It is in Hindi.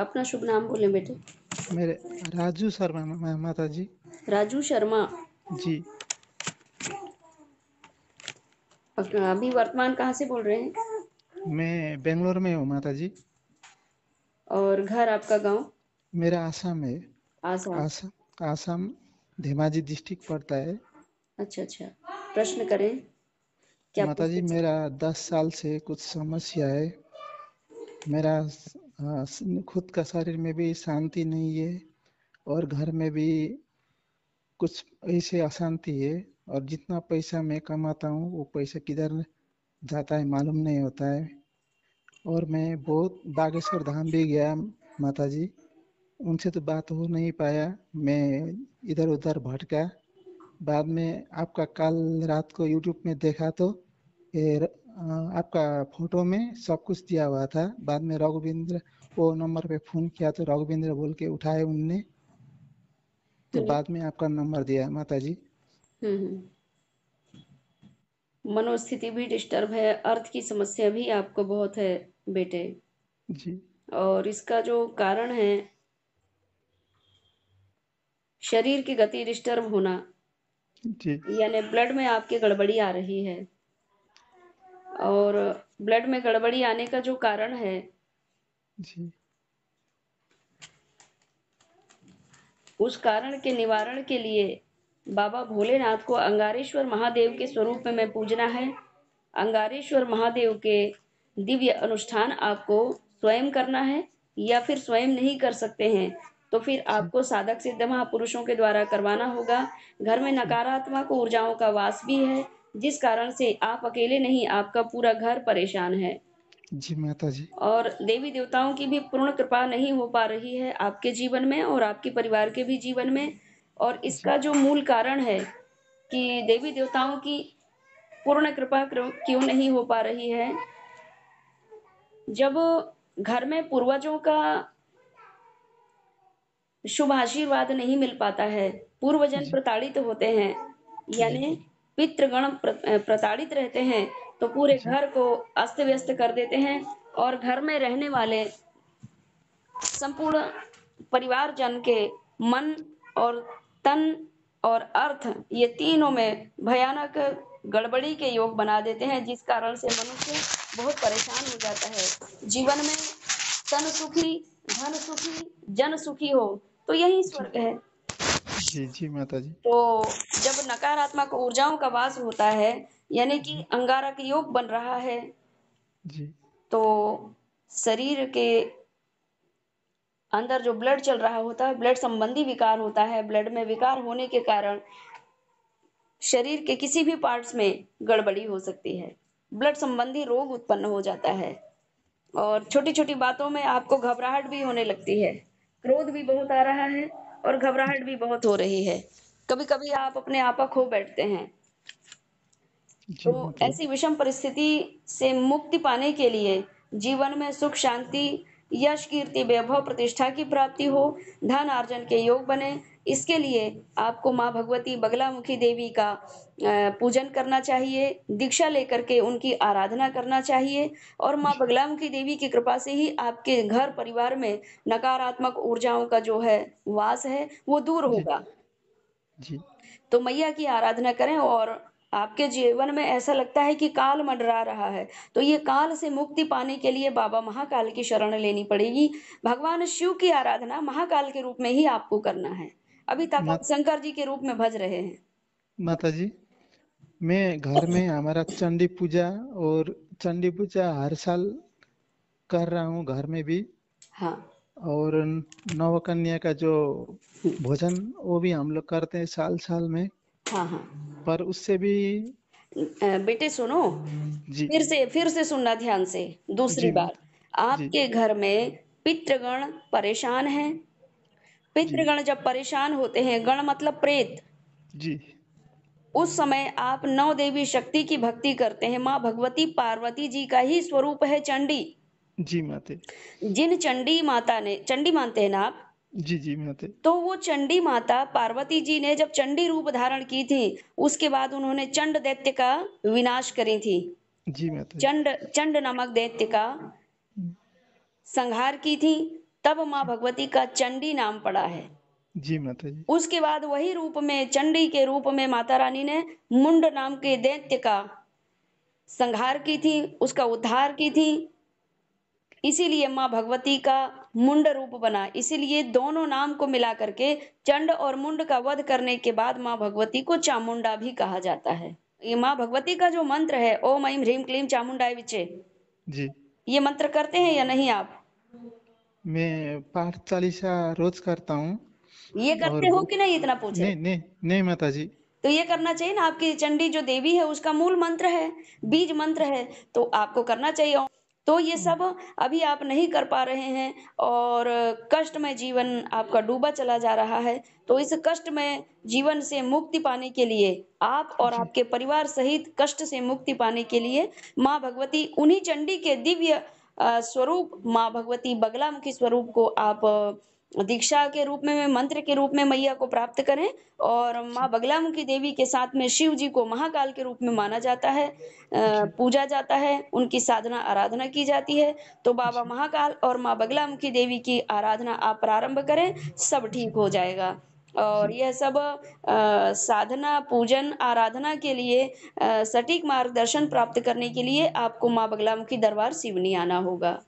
अपना शुभ नाम बोले बेटे मेरे राजू शर्मा मैं माता जी राजू शर्मा जी अभी वर्तमान कहाँ से बोल रहे हैं मैं बेंगलोर में हूँ माता जी और घर आपका गांव मेरा आसाम है आसाम आसाम धेमाजी डिस्ट्रिक्ट पड़ता है अच्छा अच्छा प्रश्न करें क्या माता जी मेरा दस साल से कुछ समस्या है मेरा हाँ, खुद का शरीर में भी शांति नहीं है और घर में भी कुछ ऐसे अशांति है और जितना पैसा मैं कमाता हूँ वो पैसा किधर जाता है मालूम नहीं होता है और मैं बहुत बागेश्वर धाम भी गया माता जी उनसे तो बात हो नहीं पाया मैं इधर उधर भटका बाद में आपका कल रात को यूट्यूब में देखा तो आपका फोटो में सब कुछ दिया हुआ था बाद में रघुविंद्र वो नंबर पे फोन किया तो राघवेंद्र बोल के उठाए उनने तो हम्म। बाद में आपका नंबर दिया माता जी हम्म, हम्म। मनोस्थिति भी डिस्टर्ब है अर्थ की समस्या भी आपको बहुत है बेटे जी और इसका जो कारण है शरीर की गति डिस्टर्ब होना यानी ब्लड में आपके गड़बड़ी आ रही है और ब्लड में गड़बड़ी आने का जो कारण है जी उस कारण के निवारण के लिए बाबा भोलेनाथ को अंगारेश्वर महादेव के स्वरूप में मैं पूजना है अंगारेश्वर महादेव के दिव्य अनुष्ठान आपको स्वयं करना है या फिर स्वयं नहीं कर सकते हैं तो फिर आपको साधक सिद्ध महापुरुषों के द्वारा करवाना होगा घर में नकारात्मक ऊर्जाओं का वास भी है जिस कारण से आप अकेले नहीं आपका पूरा घर परेशान है जी माता जी और देवी देवताओं की भी पूर्ण कृपा नहीं हो पा रही है आपके जीवन में और आपके परिवार के भी जीवन में और इसका जो मूल कारण है कि देवी देवताओं की पूर्ण कृपा क्यों नहीं हो पा रही है जब घर में पूर्वजों का शुभ आशीर्वाद नहीं मिल पाता है पूर्वजन प्रताड़ित होते हैं यानी पितृगण प्रताड़ित रहते हैं तो पूरे अच्छा। घर को अस्त व्यस्त कर देते हैं और घर में रहने वाले संपूर्ण परिवार जन के मन और तन और अर्थ ये तीनों में भयानक गड़बड़ी के योग बना देते हैं जिस कारण से मनुष्य बहुत परेशान हो जाता है जीवन में तन सुखी धन सुखी जन सुखी हो तो यही स्वर्ग है जी जी माता जी तो जब नकारात्मक ऊर्जाओं का वास होता है यानी कि अंगारक योग बन रहा है जी तो शरीर के अंदर जो ब्लड चल रहा होता है ब्लड संबंधी विकार होता है ब्लड में विकार होने के कारण शरीर के किसी भी पार्ट्स में गड़बड़ी हो सकती है ब्लड संबंधी रोग उत्पन्न हो जाता है और छोटी छोटी बातों में आपको घबराहट भी होने लगती है क्रोध भी बहुत आ रहा है और घबराहट भी बहुत हो रही है कभी कभी आप अपने आपा खो बैठते हैं तो ऐसी विषम परिस्थिति से मुक्ति पाने के लिए जीवन में सुख शांति यश कीर्ति वैभव प्रतिष्ठा की प्राप्ति हो धन अर्जन के योग बने इसके लिए आपको माँ भगवती बगलामुखी देवी का पूजन करना चाहिए दीक्षा लेकर के उनकी आराधना करना चाहिए और माँ बगलामुखी देवी की कृपा से ही आपके घर परिवार में नकारात्मक ऊर्जाओं का जो है वास है वो दूर होगा जी तो मैया की आराधना करें और आपके जीवन में ऐसा लगता है कि काल मंडरा रहा है तो ये काल से मुक्ति पाने के लिए बाबा महाकाल की शरण लेनी पड़ेगी भगवान शिव की आराधना महाकाल के रूप में ही आपको करना है अभी तक आप शंकर जी के रूप में भज रहे हैं माता जी मैं घर में हमारा चंडी पूजा और चंडी पूजा हर साल कर रहा हूँ घर में भी हाँ और नवकन्या का जो हम्म। भोजन वो भी हम लोग करते हैं साल साल में हाँ हाँ पर उससे भी बेटे सुनो जी फिर से फिर से सुनना ध्यान से दूसरी बार आपके घर में पितृगण परेशान है पितृगण जब परेशान होते हैं गण मतलब प्रेत जी उस समय आप नौ देवी शक्ति की भक्ति करते हैं माँ भगवती पार्वती जी का ही स्वरूप है चंडी जी माते जिन चंडी माता ने चंडी मानते हैं ना आप जी जी माते तो वो चंडी माता पार्वती जी ने जब चंडी रूप धारण की थी उसके बाद उन्होंने चंड दैत्य का विनाश करी थी जी माते चंड चंड नामक दैत्य का संहार की थी तब माँ भगवती का चंडी नाम पड़ा है जी माता जी उसके बाद वही रूप में चंडी के रूप में माता रानी ने मुंड नाम के दैत्य का संहार की थी उसका उद्धार की थी इसीलिए माँ भगवती का मुंड रूप बना इसीलिए दोनों नाम को मिला करके चंड और मुंड का वध करने के बाद माँ भगवती को चामुंडा भी कहा जाता है ये माँ भगवती का जो मंत्र है ओम ऐम ह्रीम क्लीम चामुंडा विचे जी ये मंत्र करते हैं या नहीं आप मैं पाठ चालीसा रोज करता हूँ ये करते हो कि नहीं इतना पूछे नहीं नहीं नहीं माता जी तो ये करना चाहिए ना आपकी चंडी जो देवी है उसका मूल मंत्र है बीज मंत्र है तो आपको करना चाहिए तो ये हम्म। सब अभी आप नहीं कर पा रहे हैं और कष्ट में जीवन आपका डूबा चला जा रहा है तो इस कष्ट में जीवन से मुक्ति पाने के लिए आप और आपके परिवार सहित कष्ट से मुक्ति पाने के लिए माँ भगवती उन्हीं चंडी के दिव्य स्वरूप माँ भगवती बगलामुखी स्वरूप को आप दीक्षा के रूप में मंत्र के रूप में मैया को प्राप्त करें और माँ बगलामुखी देवी के साथ में शिव जी को महाकाल के रूप में माना जाता है पूजा जाता है उनकी साधना आराधना की जाती है तो बाबा महाकाल और माँ बगलामुखी देवी की आराधना आप प्रारंभ करें सब ठीक हो जाएगा और यह सब आ, साधना पूजन आराधना के लिए आ, सटीक मार्गदर्शन प्राप्त करने के लिए आपको माँ बगलामुखी दरबार सिवनी आना होगा